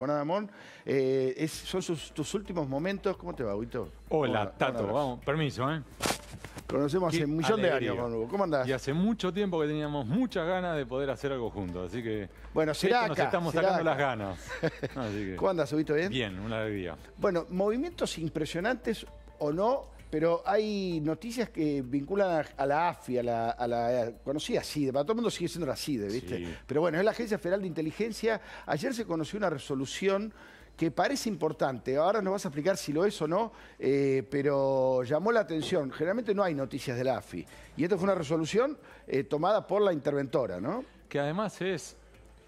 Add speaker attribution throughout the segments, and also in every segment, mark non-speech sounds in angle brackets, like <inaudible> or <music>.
Speaker 1: Bueno, Damón, eh, son sus, tus últimos momentos. ¿Cómo te va, Huito? Hola, Tato,
Speaker 2: vamos, permiso, ¿eh?
Speaker 1: Conocemos hace un millón de años
Speaker 2: ¿Cómo andás? Y hace mucho tiempo que teníamos muchas ganas de poder hacer algo juntos, así que. Bueno, será acá, Nos estamos sacando las ganas. <laughs> Así que, ¿Cómo andas,
Speaker 1: Huito? ¿Bien? Bien, una alegría. Bueno, movimientos impresionantes o no pero hay noticias que vinculan a la AFI, a la, a la conocida CIDE, para todo el mundo sigue siendo la CIDE, ¿viste? Pero bueno, es la Agencia Federal de Inteligencia. Ayer se conoció una resolución que parece importante, ahora nos vas a explicar si lo es o no, eh, pero llamó la atención. Generalmente no hay noticias de la AFI. Y esta fue una resolución eh, tomada por la interventora, ¿no?
Speaker 2: Que además es,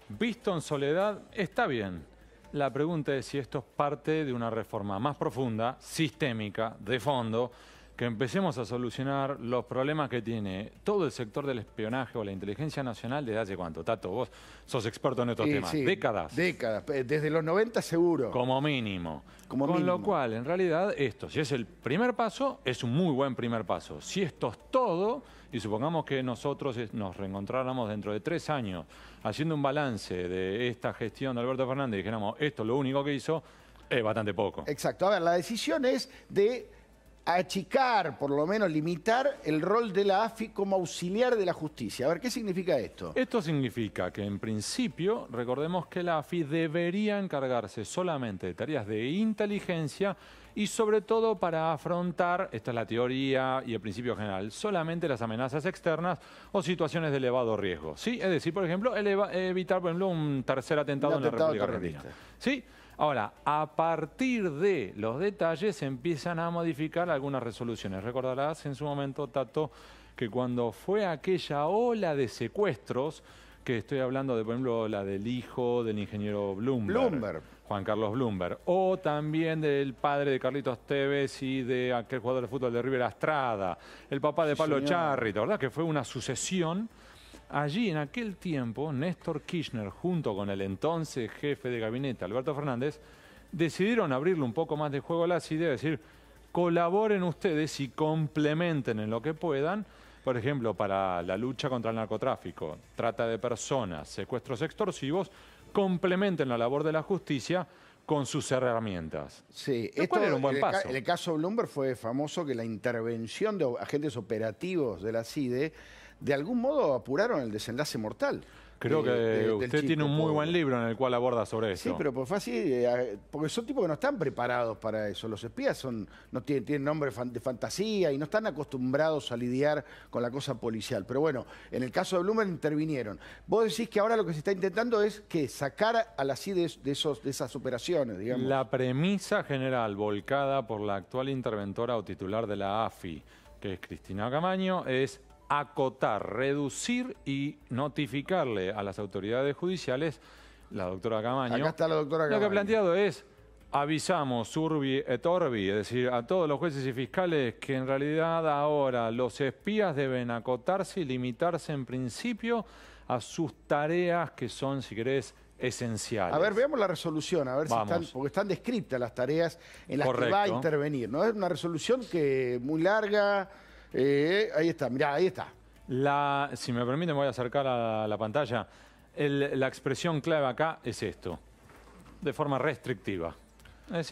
Speaker 2: visto en soledad, está bien la pregunta es si esto es parte de una reforma más profunda, sistémica, de fondo, que empecemos a solucionar los problemas que tiene todo el sector del espionaje o la inteligencia nacional desde hace cuánto, Tato, vos sos experto en estos temas, décadas.
Speaker 1: Décadas, eh, desde los 90 seguro.
Speaker 2: Como mínimo. Como Con lo cual, en realidad, esto, si es el primer paso, es un muy buen primer paso. Si esto es todo y supongamos que nosotros nos reencontráramos dentro de tres años haciendo un balance de esta gestión de Alberto Fernández y dijéramos, esto lo único que hizo es bastante poco.
Speaker 1: Exacto. A ver, la decisión es de achicar, por lo menos limitar, el rol de la AFI como auxiliar de la justicia. A ver, ¿qué significa esto?
Speaker 2: Esto significa que en principio, recordemos que la AFI debería encargarse solamente de tareas de inteligencia y sobre todo para afrontar, esta es la teoría y el principio general, solamente las amenazas externas o situaciones de elevado riesgo. ¿sí? Es decir, por ejemplo, evitar por ejemplo, un tercer atentado, en la República Argentina. ¿Sí? Ahora, a partir de los detalles se empiezan a modificar algunas resoluciones. Recordarás en su momento, Tato, que cuando fue aquella ola de secuestros, que estoy hablando de, por ejemplo, la del hijo del ingeniero Bloomberg. Juan Carlos Bloomberg. O también del padre de Carlitos Tevez y de aquel jugador de fútbol de River Estrada, El papá de Pablo Charri, ¿verdad? Que fue una sucesión Allí, en aquel tiempo, Néstor Kirchner, junto con el entonces jefe de gabinete, Alberto Fernández, decidieron abrirle un poco más de juego a la CIDE, es decir, colaboren ustedes y complementen en lo que puedan, por ejemplo, para la lucha contra el narcotráfico, trata de personas, secuestros extorsivos, complementen la labor de la justicia con sus herramientas. Sí,
Speaker 1: esto era un buen paso. El, en el caso Bloomberg fue famoso que la intervención de agentes operativos de la CIDE de algún modo apuraron el desenlace mortal. Creo que usted tiene un muy buen libro
Speaker 2: en el cual aborda sobre eso. Sí, pero
Speaker 1: por pues fue así, eh, porque son tipos que no están preparados para eso. Los espías son, no tienen, tienen nombre de fantasía y no están acostumbrados a lidiar con la cosa policial. Pero bueno, en el caso de Blumen intervinieron. Vos decís que ahora lo que se está intentando es que sacar a la CID de, esos, de esas operaciones, digamos. La
Speaker 2: premisa general volcada por la actual interventora o titular de la AFI, que es Cristina Camaño, es acotar, reducir y notificarle a las autoridades judiciales, la doctora Camaño. está
Speaker 1: la doctora Lo que ha
Speaker 2: planteado es, avisamos urbi et es decir, a todos los jueces y fiscales que en realidad ahora los espías deben acotarse y limitarse en principio a sus tareas que son, si querés, esenciales. A ver,
Speaker 1: veamos la resolución, a ver si están, porque están descritas las tareas en las que va a intervenir, ¿no? Es una resolución que muy larga, eh, ahí está, mirá, ahí está.
Speaker 2: La, si me permiten, voy a acercar a la pantalla. la expresión clave acá es esto, de forma restrictiva.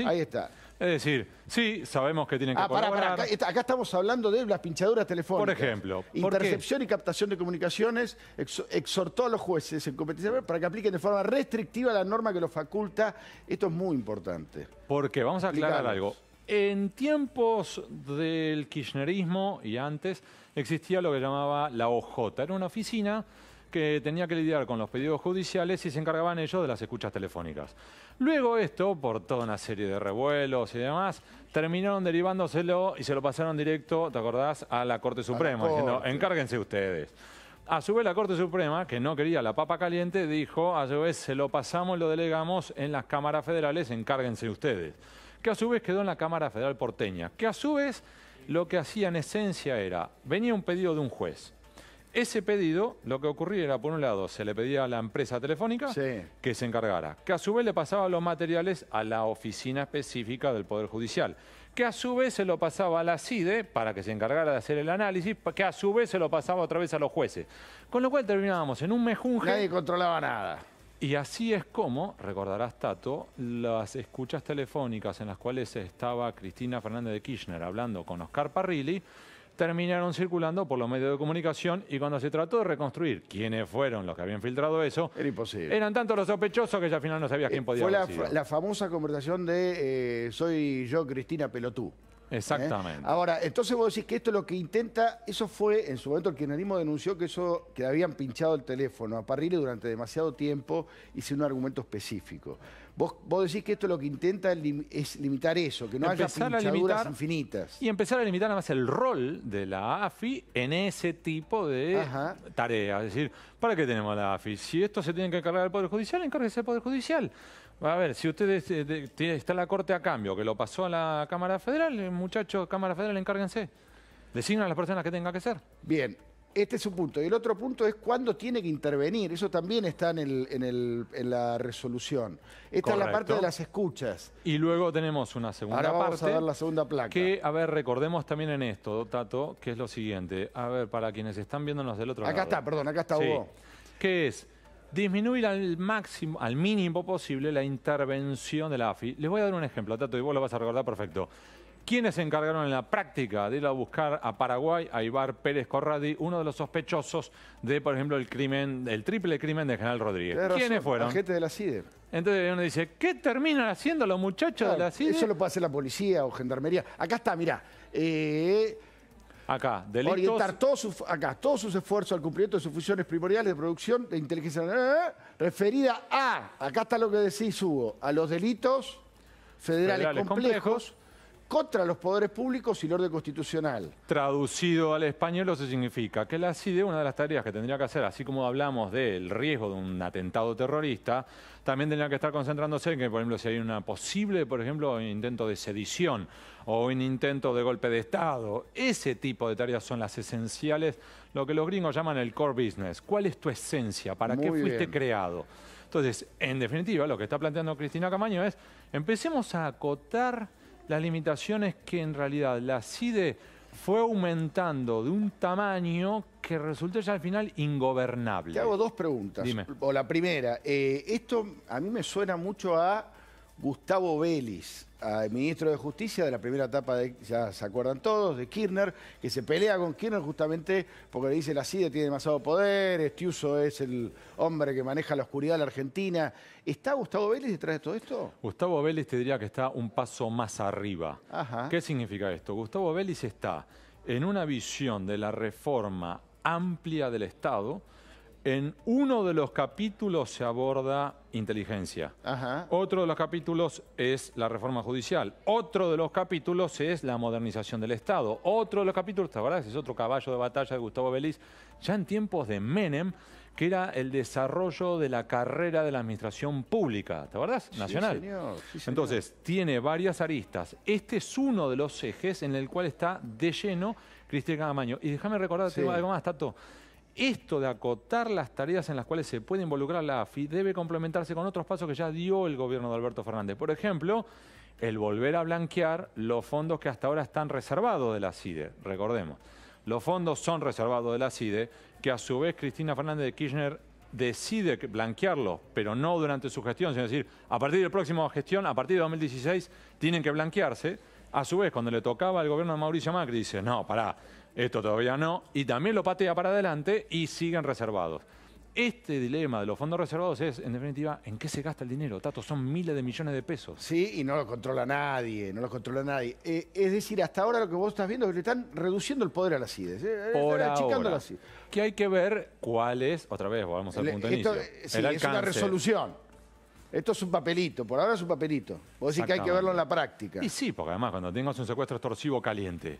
Speaker 2: Ahí está. Es decir, sí, sabemos que tienen que ah, Acá,
Speaker 1: estamos hablando de las pinchaduras telefónicas. Por ejemplo. Intercepción y captación de comunicaciones exhortó a los jueces en competencia para que apliquen de forma restrictiva la norma que los faculta. Esto es muy importante.
Speaker 2: ¿Por qué? vamos a aclarar algo. En
Speaker 1: tiempos
Speaker 2: del kirchnerismo y antes existía lo que llamaba la OJ. Era una oficina que tenía que lidiar con los pedidos judiciales y se encargaban ellos de las escuchas telefónicas. Luego esto, por toda una serie de revuelos y demás, terminaron derivándoselo y se lo pasaron directo, ¿te acordás?, a la Corte Suprema, diciendo, encárguense ustedes. A su vez, la Corte Suprema, que no quería la papa caliente, dijo, a su vez, se lo pasamos y lo delegamos en las cámaras federales, encárguense ustedes que a su vez quedó en la Cámara Federal porteña, que a su vez lo que hacía en esencia era, venía un pedido de un juez. Ese pedido, lo que ocurría era, por un lado, se le pedía a la empresa telefónica que se encargara, que a su vez le pasaba los materiales a la oficina específica del Poder Judicial, que a su vez se lo pasaba a la CIDE para que se encargara de hacer el análisis, que a su vez se lo pasaba otra vez a los jueces. Con lo cual terminábamos en un mejunje... Nadie controlaba nada. Y así es como, recordarás Tato, las escuchas telefónicas en las cuales estaba Cristina Fernández de Kirchner hablando con Oscar Parrilli, terminaron circulando por los medios de comunicación y cuando se trató de reconstruir quiénes fueron los que habían filtrado eso, era imposible. Eran tantos los sospechosos que ya al final no sabía quién eh, podía Fue
Speaker 1: la, famosa conversación de eh, soy yo Cristina Pelotú.
Speaker 2: ¿Eh? Exactamente.
Speaker 1: Ahora, entonces vos decís que esto lo que intenta, eso fue, en su momento el que kirchnerismo denunció que eso, que habían pinchado el teléfono a Parrile durante demasiado tiempo y sin un argumento específico. Vos, decís que esto lo que intenta es limitar eso, que no haya pinchaduras infinitas.
Speaker 2: Y empezar a limitar además el rol de la AFI en ese tipo de tareas. Es decir, ¿para qué tenemos la AFI? Si esto se tiene que encargar el Poder Judicial, encárguese el Poder Judicial. A ver, si ustedes eh, está la Corte a cambio, que lo pasó a la Cámara Federal, eh, muchachos, Cámara Federal, encárguense. Designan a las personas que tenga que ser.
Speaker 1: Bien, este es un punto. Y el otro punto es cuándo tiene que intervenir. Eso también está en, la resolución. Esta es la parte de las escuchas.
Speaker 2: Y luego tenemos una segunda Ahora vamos a dar la segunda placa. Que, a ver, recordemos también en esto, Tato, que es lo siguiente. A ver, para quienes están viéndonos del otro lado. Acá está, perdón, acá está Hugo. ¿Qué es? disminuir al máximo, al mínimo posible la intervención de la AFI. Les voy a dar un ejemplo, Tato, y vos lo vas a recordar perfecto. ¿Quiénes se encargaron en la práctica de ir a buscar a Paraguay a Ibar Pérez Corradi, uno de los sospechosos de, por ejemplo, el crimen, el triple crimen de General Rodríguez? ¿Quiénes fueron? gente
Speaker 1: de la Entonces uno dice, ¿qué terminan haciendo los muchachos de la CIDE? Eso lo puede hacer la policía o gendarmería. Acá está, mirá. Eh Acá, delitos. Orientar todos sus, sus esfuerzos al cumplimiento de sus funciones primordiales de producción de inteligencia eh, eh, eh, referida a, acá está lo que decís Hugo, a los delitos federales, complejos contra los poderes públicos y el orden constitucional.
Speaker 2: Traducido al español, eso significa que la CIDE, una de las tareas que tendría que hacer, así como hablamos del riesgo de un atentado terrorista, también tendría que estar concentrándose en que, por ejemplo, si hay una posible, por ejemplo, un intento de sedición o un intento de golpe de Estado, ese tipo de tareas son las esenciales, lo que los gringos llaman el core business. ¿Cuál es tu esencia? ¿Para qué fuiste creado? Entonces, en definitiva, lo que está planteando Cristina Camaño es, empecemos a acotar las limitaciones que en realidad la CIDE fue aumentando de un tamaño que resultó ya al final ingobernable.
Speaker 1: Te hago dos preguntas. O la primera, eh, esto a mí me suena mucho a Gustavo Vélez, al ministro de Justicia de la primera etapa, de, ya se acuerdan todos, de Kirchner, que se pelea con Kirchner justamente porque le dice la CIDE tiene demasiado poder, Estiuso es el hombre que maneja la oscuridad de la Argentina. ¿Está Gustavo Vélez detrás de todo esto?
Speaker 2: Gustavo Vélez te diría que está un paso más arriba. ¿Qué significa esto? Gustavo Vélez está en una visión de la reforma amplia del Estado, en uno de los capítulos se aborda inteligencia. Otro de los capítulos es la reforma judicial. Otro de los capítulos es la modernización del Estado. Otro de los capítulos, ¿te acuerdas? Es otro caballo de batalla de Gustavo Beliz, ya en tiempos de Menem, que era el desarrollo de la carrera de la administración pública, ¿te acuerdas? Nacional. Sí, señor. Entonces, tiene varias aristas. Este es uno de los ejes en el cual está de lleno Cristian Camaño. Y déjame recordarte algo más, Tato. Esto de acotar las tareas en las cuales se puede involucrar la AFI debe complementarse con otros pasos que ya dio el gobierno de Alberto Fernández. Por ejemplo, el volver a blanquear los fondos que hasta ahora están reservados de la CIDE, recordemos. Los fondos son reservados de la CIDE, que a su vez Cristina Fernández de Kirchner decide blanquearlos, pero no durante su gestión, sino decir, a partir de la próxima gestión, a partir de 2016, tienen que blanquearse. A su vez, cuando le tocaba al gobierno de Mauricio Macri, dice, no, pará, esto todavía no, y también lo patea para adelante y siguen reservados. Este dilema de los fondos reservados es, en definitiva, ¿en qué se gasta el dinero? Tato, son miles de millones de
Speaker 1: pesos. Sí, y no lo controla nadie, no lo controla nadie. Eh, es decir, hasta ahora lo que vos estás viendo es que le están reduciendo el poder a las IDES. Eh, eh, por ahora. Que hay que ver
Speaker 2: cuál es, otra vez, volvamos al punto de inicio. Sí, es una resolución.
Speaker 1: Esto es un papelito, por ahora es un papelito. Vos decís que hay que verlo en la práctica. Y
Speaker 2: sí, porque además cuando tengas un secuestro extorsivo caliente,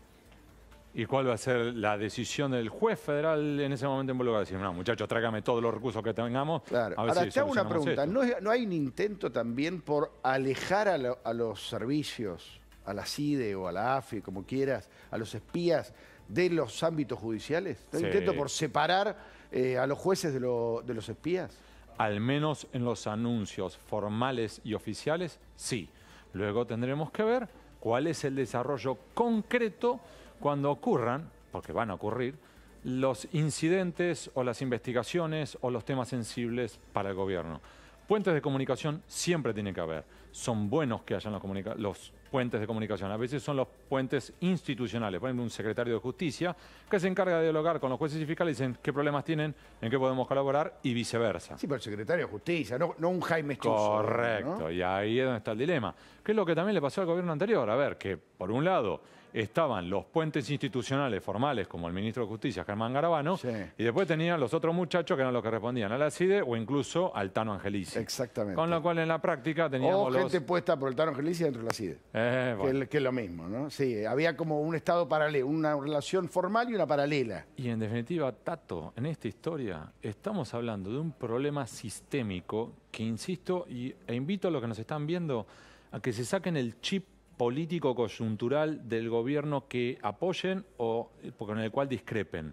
Speaker 2: ¿Y cuál va a ser la decisión del juez federal en ese momento involucrado? Decir, no, muchachos, tráigame todos los recursos que tengamos. Ahora, te hago una pregunta.
Speaker 1: ¿No, hay un intento también por alejar a, los servicios, a la CIDE o a la AFI, como quieras, a los espías de los ámbitos judiciales? ¿No hay intento por separar eh, a los jueces de los espías?
Speaker 2: Al menos en los anuncios formales y oficiales, sí. Luego tendremos que ver cuál es el desarrollo concreto cuando ocurran, porque van a ocurrir, los incidentes o las investigaciones o los temas sensibles para el gobierno. Puentes de comunicación siempre tienen que haber. Son buenos que hayan los, puentes de comunicación. A veces son los puentes institucionales. Por ejemplo, un secretario de justicia que se encarga de dialogar con los jueces y fiscales y dicen qué problemas tienen, en qué podemos colaborar y viceversa.
Speaker 1: Sí, pero el secretario de justicia, no, un Jaime Chuzo. Correcto,
Speaker 2: y ahí es donde está el dilema. ¿Qué es lo que también le pasó al gobierno anterior. A ver, que por un lado estaban los puentes institucionales formales, como el ministro de Justicia, Germán Garabano, y después tenían los otros muchachos que eran los que respondían a la CIDE o incluso al Tano Angelici. Exactamente. Con lo cual en la práctica teníamos o gente
Speaker 1: puesta por el Tano Angelici dentro de la CIDE,
Speaker 2: eh,
Speaker 1: que, es lo mismo, ¿no? Sí, había como un estado paralelo, una relación formal y una paralela.
Speaker 2: Y en definitiva, Tato, en esta historia estamos hablando de un problema sistémico que, insisto, y, e invito a los que nos están viendo a que se saquen el chip político coyuntural del gobierno que apoyen o con el cual discrepen.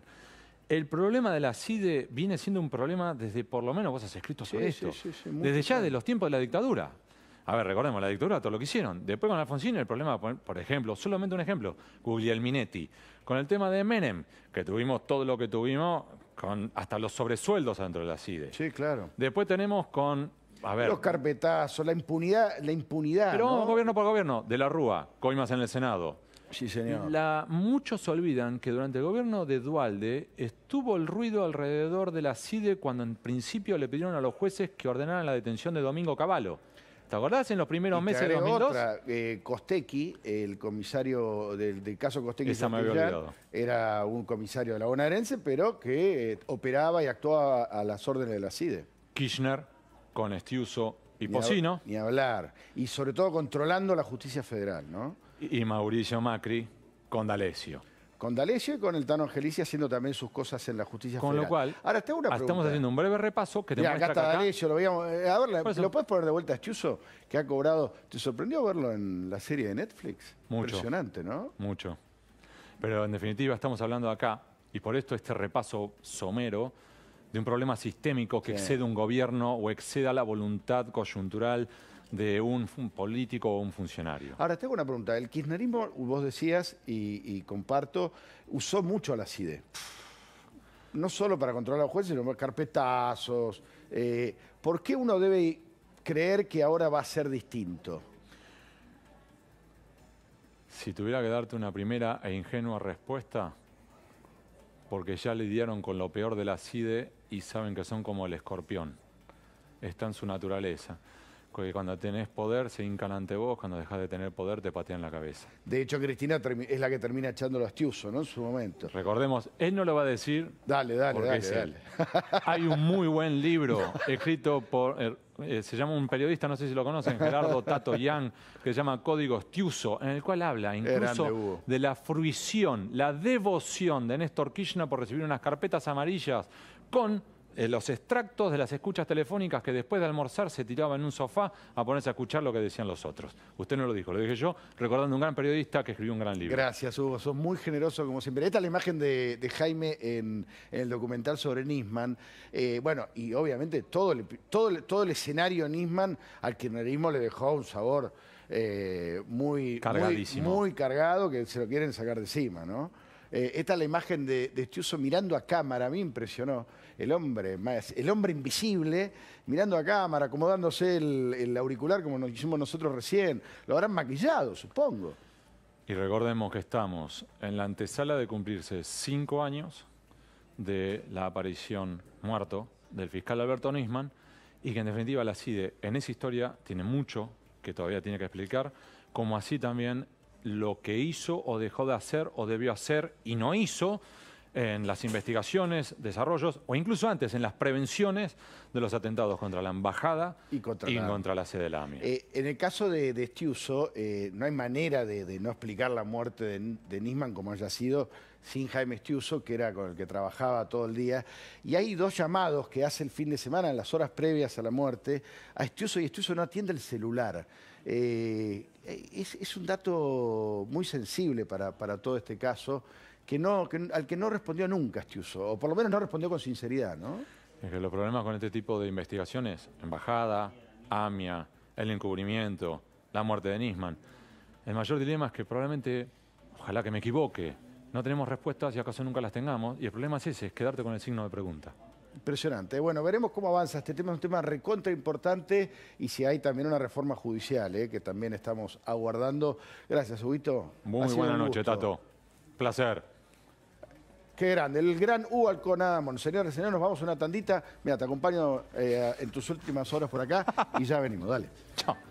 Speaker 2: El problema de la CIDE viene siendo un problema desde, por lo menos vos has escrito sobre esto, desde ya de los tiempos de la dictadura. A ver, recordemos, la dictadura, todo lo que hicieron. Después con Alfonsín, el problema, por ejemplo, solamente un ejemplo, Guglielminetti. Con el tema de Menem, que tuvimos todo lo que tuvimos, con hasta los sobresueldos dentro de la CIDE. Sí, claro. Después tenemos con los
Speaker 1: carpetazos, la impunidad, la impunidad. Pero vamos
Speaker 2: gobierno por gobierno, de la Rúa, Coimas en el Senado. Sí, señor. La, muchos olvidan que durante el gobierno de Dualde estuvo el ruido alrededor de la CIDE cuando en principio le pidieron a los jueces que ordenaran la detención de Domingo Cavallo. ¿Te acordás en los primeros meses de 2002? Otra,
Speaker 1: eh, el comisario del, caso Costecchi, era un comisario de la bonaerense, pero que eh, operaba y actuaba a las órdenes de la CIDE. Kirchner con Estiuso y Pocino. Ni hablar. Y sobre todo controlando la justicia federal, ¿no?
Speaker 2: Y, Mauricio Macri con D'Alessio.
Speaker 1: Con D'Alessio y con el Tano Angelici haciendo también sus cosas en la justicia federal. Con lo cual,
Speaker 2: ahora te una ah, Estamos haciendo un breve repaso que te acá está
Speaker 1: lo veíamos. Eh, a ver, ¿lo puedes poner de vuelta a Estiuso, que ha cobrado... ¿Te sorprendió verlo en la serie de Netflix? Mucho. Impresionante, ¿no?
Speaker 2: Mucho. Pero en definitiva estamos hablando acá, y por esto este repaso somero, de un problema sistémico que excede un gobierno o exceda la voluntad coyuntural de un,
Speaker 1: político o un funcionario. Ahora, tengo una pregunta. El kirchnerismo, vos decías, y, comparto, usó mucho a la CIDE. No solo para controlar a los jueces, sino para carpetazos. Eh, ¿Por qué uno debe creer que ahora va a ser distinto?
Speaker 2: Si tuviera que darte una primera e ingenua respuesta, porque ya lidiaron con lo peor de la CIDE y saben que son como el escorpión. Está en su naturaleza. Porque cuando tenés poder se hincan ante vos, cuando dejas de tener poder te patean la cabeza.
Speaker 1: De hecho, Cristina es la que termina echando los Stiuso, ¿no? En su momento.
Speaker 2: Recordemos, él no lo va a decir. Dale, dale, dale, Hay un muy buen libro <laughs> escrito por. Eh, eh, se llama un periodista, no sé si lo conocen, Gerardo Tato Yang, que se llama Código Stiuso, en el cual habla incluso de la fruición, la devoción de Néstor Kirchner por recibir unas carpetas amarillas con eh, los extractos de las escuchas telefónicas que después de almorzar se tiraba en un sofá a ponerse a escuchar lo que decían los otros. Usted no lo dijo, lo dije yo, recordando a un gran periodista que escribió un gran libro. Gracias,
Speaker 1: Hugo, sos muy generoso como siempre. Esta es la imagen de, Jaime en, el documental sobre Nisman. Eh, bueno, y obviamente todo, el, todo, escenario Nisman al kirchnerismo le dejó un sabor eh, muy, Muy, cargado que se lo quieren sacar de encima, ¿no? Eh, esta es la imagen de, de mirando a cámara, a mí impresionó. El hombre, el hombre invisible, mirando a cámara, acomodándose el, auricular como nos hicimos nosotros recién. Lo habrán maquillado, supongo.
Speaker 2: Y recordemos que estamos en la antesala de cumplirse cinco años de la aparición muerto del fiscal Alberto Nisman y que en definitiva la CIDE en esa historia tiene mucho que todavía tiene que explicar, como así también lo que hizo o dejó de hacer o debió hacer y no hizo en las investigaciones, desarrollos o incluso antes en las prevenciones de los atentados contra la embajada y contra, la... sede de la AMIA.
Speaker 1: Eh, en el caso de, de Stiuso, este eh, no hay manera de, no explicar la muerte de Nisman como haya sido sin Jaime Estiuso, que era con el que trabajaba todo el día. Y hay dos llamados que hace el fin de semana, en las horas previas a la muerte, a Estiuso y Estiuso no atiende el celular. Eh, es, un dato muy sensible para, todo este caso, al que no respondió nunca Estiuso, o por lo menos no respondió con sinceridad, ¿no?
Speaker 2: los problemas con este tipo de investigaciones, embajada, AMIA, el encubrimiento, la muerte de Nisman, el mayor dilema es que probablemente, ojalá que me equivoque, no tenemos respuestas y acaso nunca las tengamos. Y el problema es ese, es quedarte con el signo de pregunta.
Speaker 1: Impresionante. Bueno, veremos cómo avanza este tema. Es un tema recontra importante y si hay también una reforma judicial, eh, que también estamos aguardando. Gracias, Huguito. Muy buena noche, Tato. Placer. Qué grande. El gran U monseñor Señores, señores, nos vamos a una tandita. Mira, te acompaño eh, en tus últimas horas por acá y ya venimos. Dale. Chao.